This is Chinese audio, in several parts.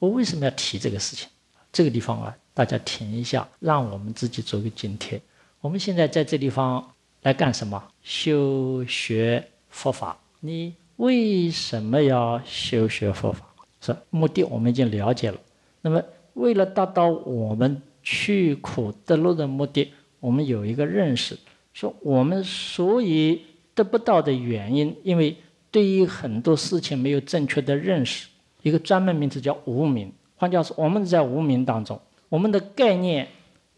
我为什么要提这个事情？这个地方啊，大家停一下，让我们自己做个警惕。我们现在在这地方来干什么？修学佛法。你为什么要修学佛法？说目的我们已经了解了。那么，为了达到我们去苦得乐的目的，我们有一个认识：说我们所以得不到的原因，因为对于很多事情没有正确的认识。一个专门名词叫无名，换句话说，我们在无名当中，我们的概念、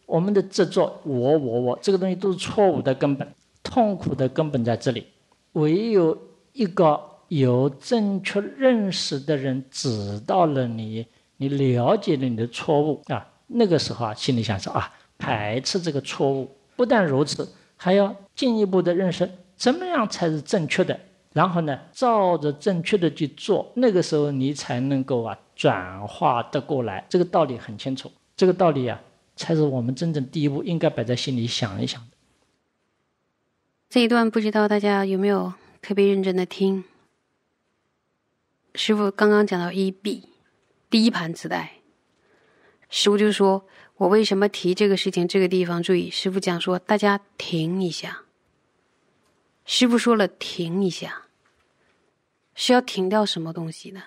我们的执着，我、我、我，这个东西都是错误的根本，痛苦的根本在这里。唯有一个有正确认识的人，指道了你，你了解了你的错误啊，那个时候啊，心里想说啊，排斥这个错误。不但如此，还要进一步的认识，怎么样才是正确的？然后呢，照着正确的去做，那个时候你才能够啊转化得过来。这个道理很清楚，这个道理啊才是我们真正第一步应该摆在心里想一想的。这一段不知道大家有没有特别认真的听？师傅刚刚讲到一 B，第一盘磁带。师傅就说：“我为什么提这个事情？这个地方注意。”师傅讲说：“大家停一下。”师傅说了：“停一下。”是要停掉什么东西呢？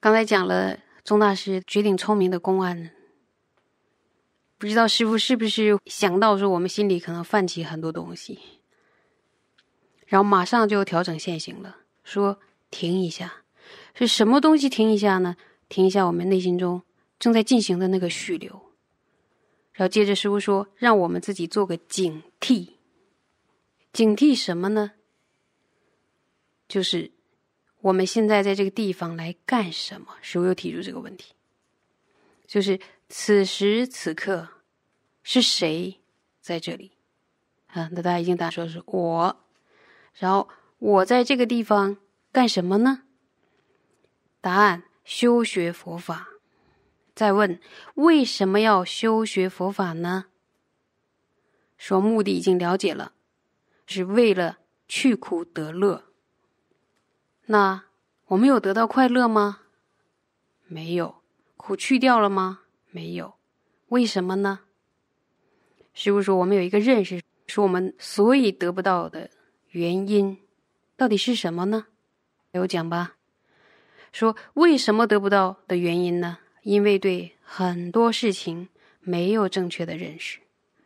刚才讲了，宗大师绝顶聪明的公安，不知道师傅是不是想到说，我们心里可能泛起很多东西，然后马上就调整现行了，说停一下，是什么东西停一下呢？停一下我们内心中正在进行的那个蓄流，然后接着师傅说：“让我们自己做个警惕。”警惕什么呢？就是我们现在在这个地方来干什么？谁又提出这个问题？就是此时此刻是谁在这里？啊，那大家已经答出是我。然后我在这个地方干什么呢？答案：修学佛法。再问：为什么要修学佛法呢？说目的已经了解了。是为了去苦得乐，那我们有得到快乐吗？没有，苦去掉了吗？没有，为什么呢？师不说，我们有一个认识，说我们所以得不到的原因，到底是什么呢？有讲吧，说为什么得不到的原因呢？因为对很多事情没有正确的认识，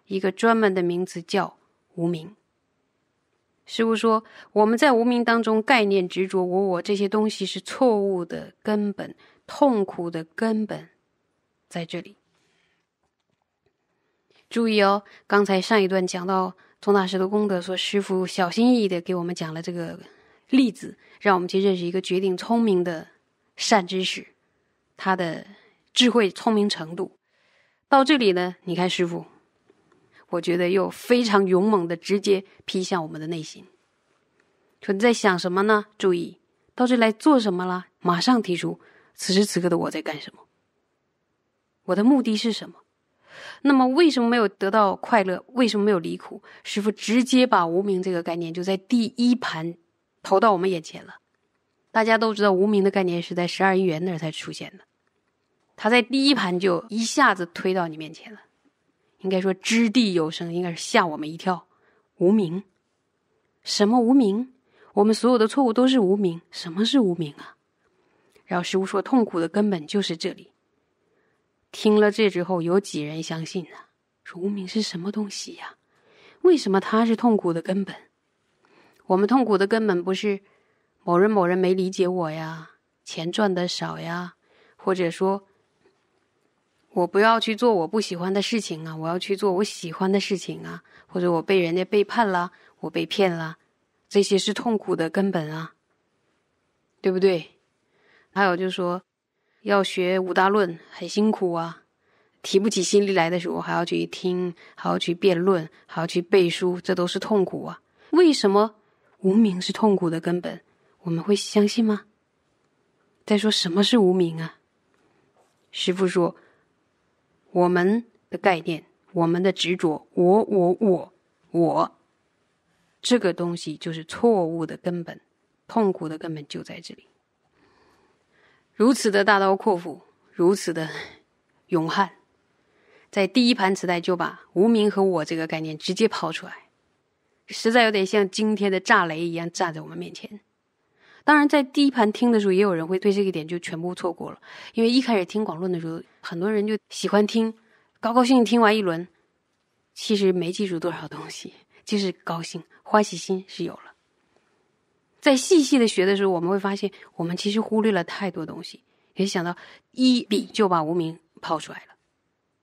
一个专门的名词叫无名。师傅说：“我们在无名当中，概念执着我我这些东西是错误的根本，痛苦的根本，在这里。注意哦，刚才上一段讲到宗大师的功德，说师傅小心翼翼的给我们讲了这个例子，让我们去认识一个决定聪明的善知识，他的智慧聪明程度。到这里呢，你看师傅我觉得又非常勇猛的直接劈向我们的内心。说你在想什么呢？注意到这来做什么了？马上提出此时此刻的我在干什么？我的目的是什么？那么为什么没有得到快乐？为什么没有离苦？师傅直接把无名这个概念就在第一盘投到我们眼前了。大家都知道无名的概念是在十二因缘那儿才出现的，他在第一盘就一下子推到你面前了。应该说掷地有声，应该是吓我们一跳。无名，什么无名？我们所有的错误都是无名。什么是无名啊？然后师傅说，痛苦的根本就是这里。听了这之后，有几人相信呢？说无名是什么东西呀？为什么它是痛苦的根本？我们痛苦的根本不是某人某人没理解我呀，钱赚的少呀，或者说。我不要去做我不喜欢的事情啊！我要去做我喜欢的事情啊！或者我被人家背叛了，我被骗了，这些是痛苦的根本啊，对不对？还有就是说，要学五大论很辛苦啊，提不起心力来的时候，还要去听，还要去辩论，还要去背书，这都是痛苦啊。为什么无名是痛苦的根本？我们会相信吗？再说什么是无名啊？师傅说。我们的概念，我们的执着，我我我我，这个东西就是错误的根本，痛苦的根本就在这里。如此的大刀阔斧，如此的勇悍，在第一盘磁带就把“无名”和“我”这个概念直接抛出来，实在有点像今天的炸雷一样炸在我们面前。当然，在第一盘听的时候，也有人会对这个点就全部错过了，因为一开始听广论的时候，很多人就喜欢听，高高兴兴听完一轮，其实没记住多少东西，就是高兴、欢喜心是有了。在细细的学的时候，我们会发现，我们其实忽略了太多东西。也想到一笔就把无名抛出来了，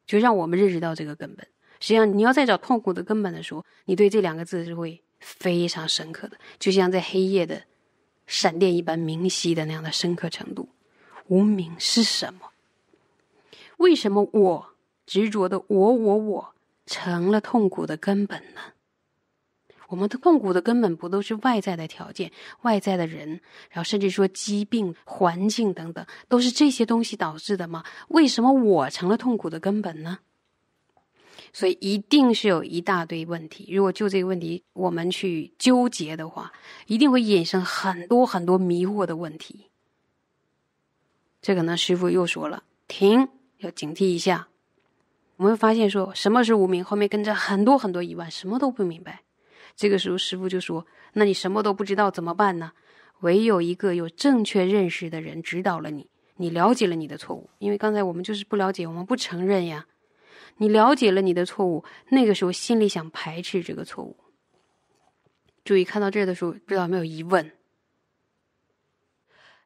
就让我们认识到这个根本。实际上，你要再找痛苦的根本的时候，你对这两个字是会非常深刻的，就像在黑夜的。闪电一般明晰的那样的深刻程度，无名是什么？为什么我执着的我我我成了痛苦的根本呢？我们的痛苦的根本不都是外在的条件、外在的人，然后甚至说疾病、环境等等，都是这些东西导致的吗？为什么我成了痛苦的根本呢？所以一定是有一大堆问题，如果就这个问题我们去纠结的话，一定会衍生很多很多迷惑的问题。这可能师傅又说了，停，要警惕一下。我们会发现说什么是无名，后面跟着很多很多疑问，什么都不明白。这个时候师傅就说，那你什么都不知道怎么办呢？唯有一个有正确认识的人指导了你，你了解了你的错误，因为刚才我们就是不了解，我们不承认呀。你了解了你的错误，那个时候心里想排斥这个错误。注意看到这儿的时候，不知道有没有疑问？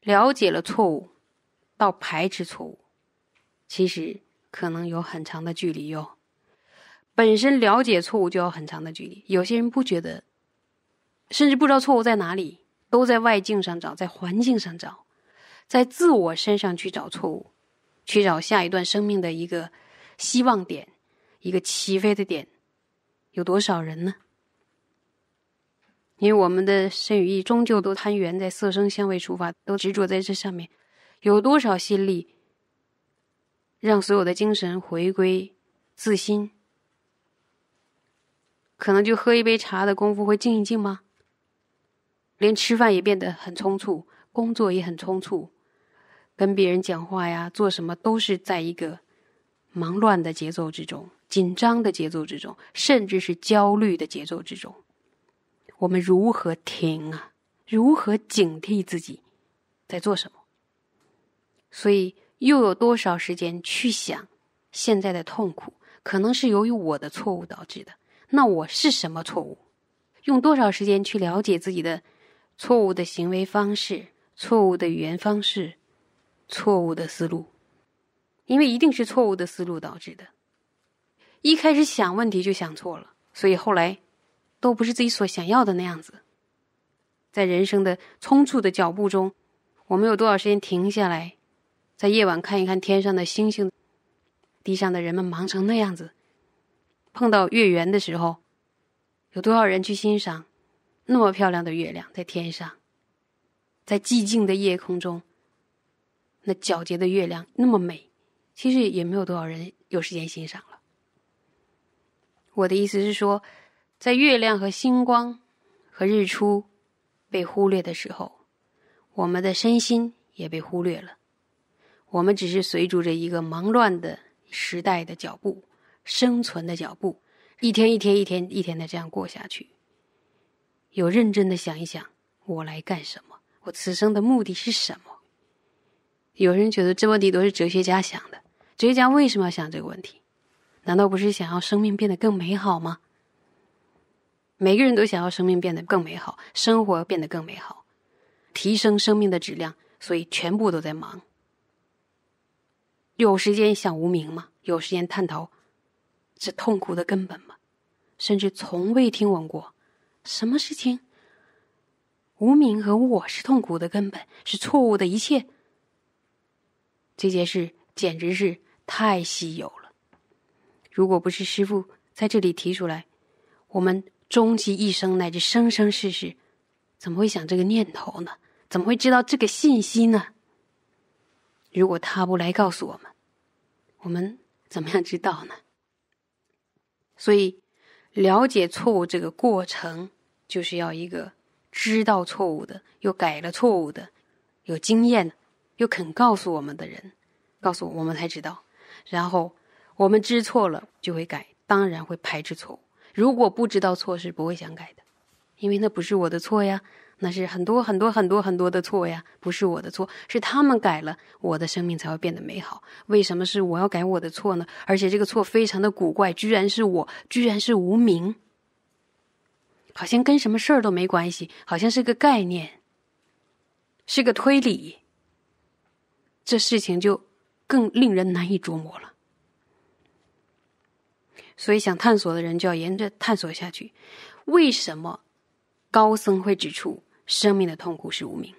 了解了错误，到排斥错误，其实可能有很长的距离哟。本身了解错误就要很长的距离。有些人不觉得，甚至不知道错误在哪里，都在外境上找，在环境上找，在自我身上去找错误，去找下一段生命的一个。希望点，一个起飞的点，有多少人呢？因为我们的身与意终究都贪缘在色声香味触法，都执着在这上面，有多少心力让所有的精神回归自心？可能就喝一杯茶的功夫会静一静吗？连吃饭也变得很匆促，工作也很匆促，跟别人讲话呀，做什么都是在一个。忙乱的节奏之中，紧张的节奏之中，甚至是焦虑的节奏之中，我们如何停啊？如何警惕自己在做什么？所以，又有多少时间去想现在的痛苦可能是由于我的错误导致的？那我是什么错误？用多少时间去了解自己的错误的行为方式、错误的语言方式、错误的思路？因为一定是错误的思路导致的，一开始想问题就想错了，所以后来，都不是自己所想要的那样子。在人生的匆促的脚步中，我们有多少时间停下来，在夜晚看一看天上的星星？地上的人们忙成那样子，碰到月圆的时候，有多少人去欣赏那么漂亮的月亮在天上？在寂静的夜空中，那皎洁的月亮那么美。其实也没有多少人有时间欣赏了。我的意思是说，在月亮和星光和日出被忽略的时候，我们的身心也被忽略了。我们只是随逐着一个忙乱的时代的脚步、生存的脚步，一天一天、一天一天的这样过下去。有认真的想一想，我来干什么？我此生的目的是什么？有人觉得这问题都是哲学家想的。学家为什么要想这个问题？难道不是想要生命变得更美好吗？每个人都想要生命变得更美好，生活变得更美好，提升生命的质量。所以，全部都在忙。有时间想无名吗？有时间探讨这痛苦的根本吗？甚至从未听闻过什么事情，无名和我是痛苦的根本，是错误的一切。这件事简直是！太稀有了，如果不是师傅在这里提出来，我们终其一生乃至生生世世，怎么会想这个念头呢？怎么会知道这个信息呢？如果他不来告诉我们，我们怎么样知道呢？所以，了解错误这个过程，就是要一个知道错误的，又改了错误的，有经验又肯告诉我们的人，告诉我们才知道。然后，我们知错了就会改，当然会排斥错误。如果不知道错，是不会想改的，因为那不是我的错呀，那是很多很多很多很多的错呀，不是我的错，是他们改了我的生命才会变得美好。为什么是我要改我的错呢？而且这个错非常的古怪，居然是我，居然是无名，好像跟什么事儿都没关系，好像是个概念，是个推理。这事情就。更令人难以琢磨了，所以想探索的人就要沿着探索下去。为什么高僧会指出生命的痛苦是无名？